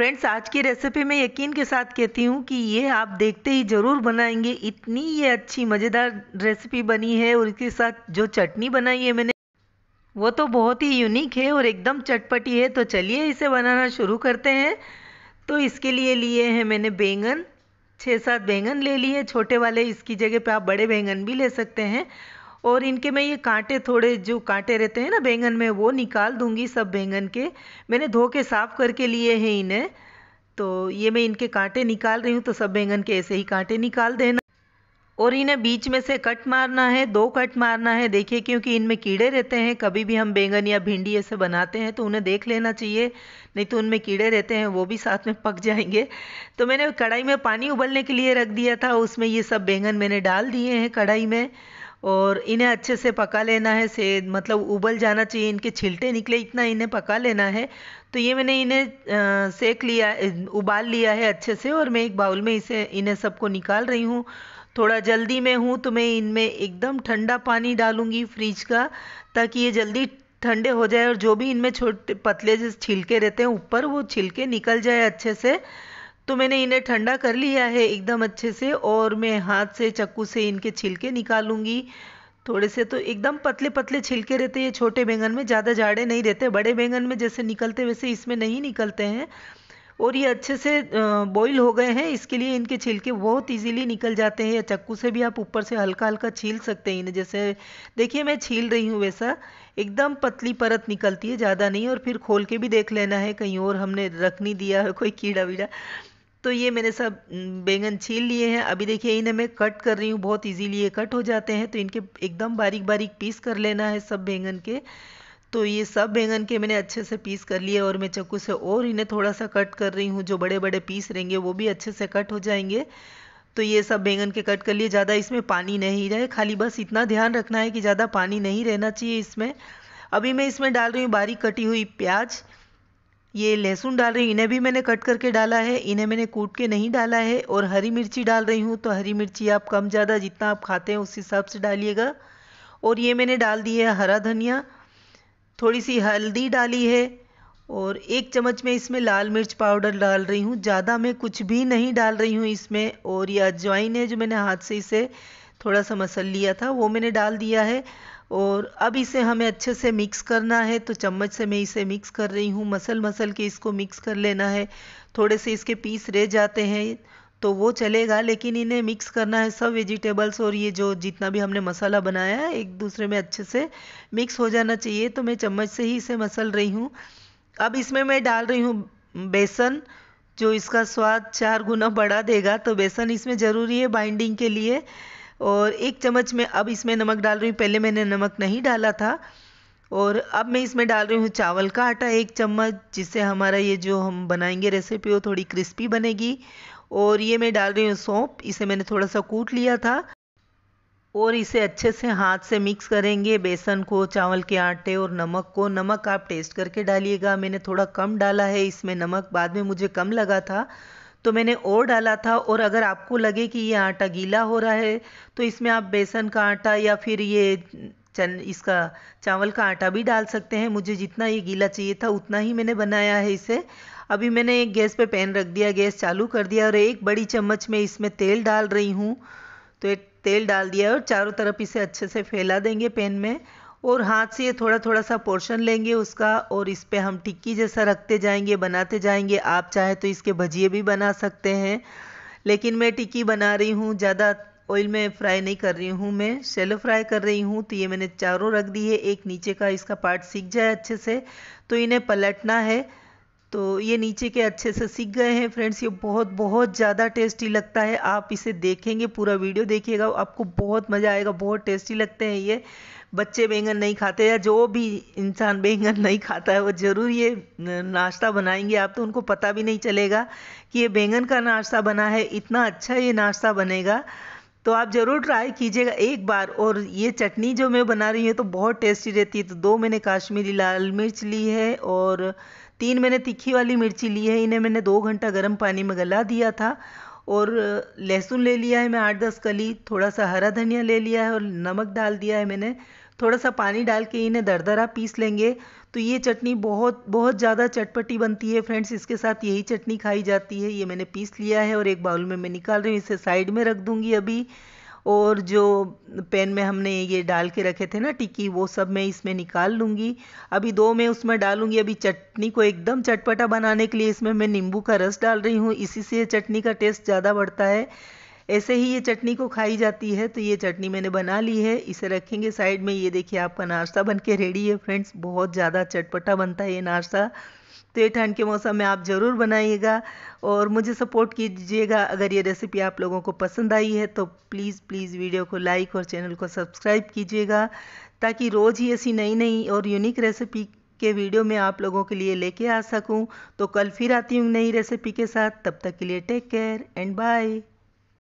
friends आज की recipe मैं यकीन के साथ कहती हूँ कि ये आप देखते ही ज़रूर बनाएंगे इतनी ये अच्छी मज़ेदार रेसिपी बनी है और इसके साथ जो चटनी बनाई है मैंने वो तो बहुत ही यूनिक है और एकदम चटपटी है तो चलिए इसे बनाना शुरू करते हैं तो इसके लिए लिए हैं मैंने बैंगन छः सात बैंगन ले लिए छोटे वाले इसकी जगह पे आप बड़े बैंगन भी ले सकते हैं और इनके मैं ये कांटे थोड़े जो कांटे रहते हैं ना बैंगन में वो निकाल दूंगी सब बैंगन के मैंने धो के साफ़ करके लिए हैं इन्हें तो ये मैं इनके कांटे निकाल रही हूँ तो सब बैंगन के ऐसे ही कांटे निकाल देना और इन्हें बीच में से कट मारना है दो कट मारना है देखिए क्योंकि इनमें कीड़े रहते हैं कभी भी हम बैंगन या भिंडी ऐसे बनाते हैं तो उन्हें देख लेना चाहिए नहीं तो उनमें कीड़े रहते हैं वो भी साथ में पक जाएंगे तो मैंने कढ़ाई में पानी उबलने के लिए रख दिया था उसमें ये सब बैंगन मैंने डाल दिए हैं कढ़ाई में और इन्हें अच्छे से पका लेना है से मतलब उबल जाना चाहिए इनके छिलटे निकले इतना इन्हें पका लेना है तो ये मैंने इन्हें सेक लिया उबाल लिया है अच्छे से और मैं एक बाउल में इसे इन्हें सबको निकाल रही हूँ थोड़ा जल्दी में हूँ तो मैं इनमें एकदम ठंडा पानी डालूँगी फ्रिज का ताकि ये जल्दी ठंडे हो जाए और जो भी इनमें छोटे पतले जैसे छिलके रहते हैं ऊपर वो छिलके निकल जाए अच्छे से तो मैंने इन्हें ठंडा कर लिया है एकदम अच्छे से और मैं हाथ से चक्कू से इनके छिलके निकालूंगी थोड़े से तो एकदम पतले पतले छिलके रहते हैं छोटे बैंगन में ज़्यादा जाड़े नहीं रहते बड़े बैंगन में जैसे निकलते वैसे इसमें नहीं निकलते हैं और ये अच्छे से बॉईल हो गए हैं इसके लिए इनके छिलके बहुत इजीली निकल जाते हैं या चक्कू से भी आप ऊपर से हल्का हल्का छील सकते हैं इन्हें जैसे देखिए मैं छील रही हूँ वैसा एकदम पतली परत निकलती है ज़्यादा नहीं और फिर खोल के भी देख लेना है कहीं और हमने रख नहीं दिया है कोई कीड़ा वीड़ा तो ये मैंने सब बैंगन छील लिए हैं अभी देखिए इन्हें मैं कट कर रही हूँ बहुत इजीली ये कट हो जाते हैं तो इनके एकदम बारीक बारीक पीस कर लेना है सब बैंगन के तो ये सब बैंगन के मैंने अच्छे से पीस कर लिए और मैं चक्कू से और इन्हें थोड़ा सा कट कर रही हूँ जो बड़े बड़े पीस रहेंगे वो भी अच्छे से कट हो जाएंगे तो ये सब बैंगन के कट कर लिए ज़्यादा इसमें पानी नहीं रहे खाली बस इतना ध्यान रखना है कि ज़्यादा पानी नहीं रहना चाहिए इसमें अभी मैं इसमें डाल रही हूँ बारीक कटी हुई प्याज ये लहसुन डाल रही हूँ इन्हें भी मैंने कट करके डाला है इन्हें मैंने कूट के नहीं डाला है और हरी मिर्ची डाल रही हूँ तो हरी मिर्ची आप कम ज़्यादा जितना आप खाते हैं उस हिसाब से डालिएगा और ये मैंने डाल दी है हरा धनिया थोड़ी सी हल्दी डाली है और एक चम्मच में इसमें लाल मिर्च पाउडर डाल रही हूँ ज़्यादा मैं कुछ भी नहीं डाल रही हूँ इसमें और ये अजवाइन है जो मैंने हाथ से इसे थोड़ा सा मसल लिया था वो मैंने डाल दिया है और अब इसे हमें अच्छे से मिक्स करना है तो चम्मच से मैं इसे मिक्स कर रही हूँ मसल मसल के इसको मिक्स कर लेना है थोड़े से इसके पीस रह जाते हैं तो वो चलेगा लेकिन इन्हें मिक्स करना है सब वेजिटेबल्स और ये जो जितना भी हमने मसाला बनाया है एक दूसरे में अच्छे से मिक्स हो जाना चाहिए तो मैं चम्मच से ही इसे मसल रही हूँ अब इसमें मैं डाल रही हूँ बेसन जो इसका स्वाद चार गुना बढ़ा देगा तो बेसन इसमें ज़रूरी है बाइंडिंग के लिए और एक चम्मच में अब इसमें नमक डाल रही हूँ पहले मैंने नमक नहीं डाला था और अब मैं इसमें डाल रही हूँ चावल का आटा एक चम्मच जिससे हमारा ये जो हम बनाएंगे रेसिपी वो थोड़ी क्रिस्पी बनेगी और ये मैं डाल रही हूँ सौंप इसे मैंने थोड़ा सा कूट लिया था और इसे अच्छे से हाथ से मिक्स करेंगे बेसन को चावल के आटे और नमक को नमक आप टेस्ट करके डालिएगा मैंने थोड़ा कम डाला है इसमें नमक बाद में मुझे कम लगा था तो मैंने और डाला था और अगर आपको लगे कि ये आटा गीला हो रहा है तो इसमें आप बेसन का आटा या फिर ये चन इसका चावल का आटा भी डाल सकते हैं मुझे जितना ये गीला चाहिए था उतना ही मैंने बनाया है इसे अभी मैंने एक गैस पे पैन रख दिया गैस चालू कर दिया और एक बड़ी चम्मच में इसमें तेल डाल रही हूँ तो एक तेल डाल दिया और चारों तरफ इसे अच्छे से फैला देंगे पैन में और हाथ से ये थोड़ा थोड़ा सा पोर्शन लेंगे उसका और इस पर हम टिक्की जैसा रखते जाएंगे बनाते जाएंगे आप चाहे तो इसके भजिए भी बना सकते हैं लेकिन मैं टिक्की बना रही हूँ ज़्यादा ऑयल में फ्राई नहीं कर रही हूँ मैं शेलो फ्राई कर रही हूँ तो ये मैंने चारों रख दी है एक नीचे का इसका पार्ट सीख जाए अच्छे से तो इन्हें पलटना है तो ये नीचे के अच्छे से सीख गए हैं फ्रेंड्स ये बहुत बहुत ज़्यादा टेस्टी लगता है आप इसे देखेंगे पूरा वीडियो देखिएगा आपको बहुत मज़ा आएगा बहुत टेस्टी लगते हैं ये बच्चे बैंगन नहीं खाते या जो भी इंसान बैंगन नहीं खाता है वो ज़रूर ये नाश्ता बनाएंगे आप तो उनको पता भी नहीं चलेगा कि ये बैंगन का नाश्ता बना है इतना अच्छा ये नाश्ता बनेगा तो आप ज़रूर ट्राई कीजिएगा एक बार और ये चटनी जो मैं बना रही हूँ तो बहुत टेस्टी रहती है तो दो मैंने काश्मीरी लाल मिर्च ली है और तीन मैंने तीखी वाली मिर्ची ली है इन्हें मैंने दो घंटा गर्म पानी में गला दिया था और लहसुन ले लिया है मैं आठ दस कली थोड़ा सा हरा धनिया ले लिया है और नमक डाल दिया है मैंने थोड़ा सा पानी डाल के इन्हें दरदरा पीस लेंगे तो ये चटनी बहुत बहुत ज़्यादा चटपटी बनती है फ्रेंड्स इसके साथ यही चटनी खाई जाती है ये मैंने पीस लिया है और एक बाउल में मैं निकाल रही हूँ इसे साइड में रख दूँगी अभी और जो पैन में हमने ये डाल के रखे थे ना टिक्की वो सब मैं इसमें निकाल लूँगी अभी दो मैं उसमें डालूँगी अभी चटनी को एकदम चटपटा बनाने के लिए इसमें मैं नींबू का रस डाल रही हूँ इसी से चटनी का टेस्ट ज़्यादा बढ़ता है ऐसे ही ये चटनी को खाई जाती है तो ये चटनी मैंने बना ली है इसे रखेंगे साइड में ये देखिए आपका नाश्ता बन के रेडी है फ्रेंड्स बहुत ज़्यादा चटपटा बनता है ये नाश्ता तो ये ठंड के मौसम में आप ज़रूर बनाइएगा और मुझे सपोर्ट कीजिएगा अगर ये रेसिपी आप लोगों को पसंद आई है तो प्लीज़ प्लीज़ वीडियो को लाइक और चैनल को सब्सक्राइब कीजिएगा ताकि रोज़ ही ऐसी नई नई और यूनिक रेसिपी के वीडियो में आप लोगों के लिए लेके आ सकूं तो कल फिर आती हूँ नई रेसिपी के साथ तब तक के लिए टेक केयर एंड बाय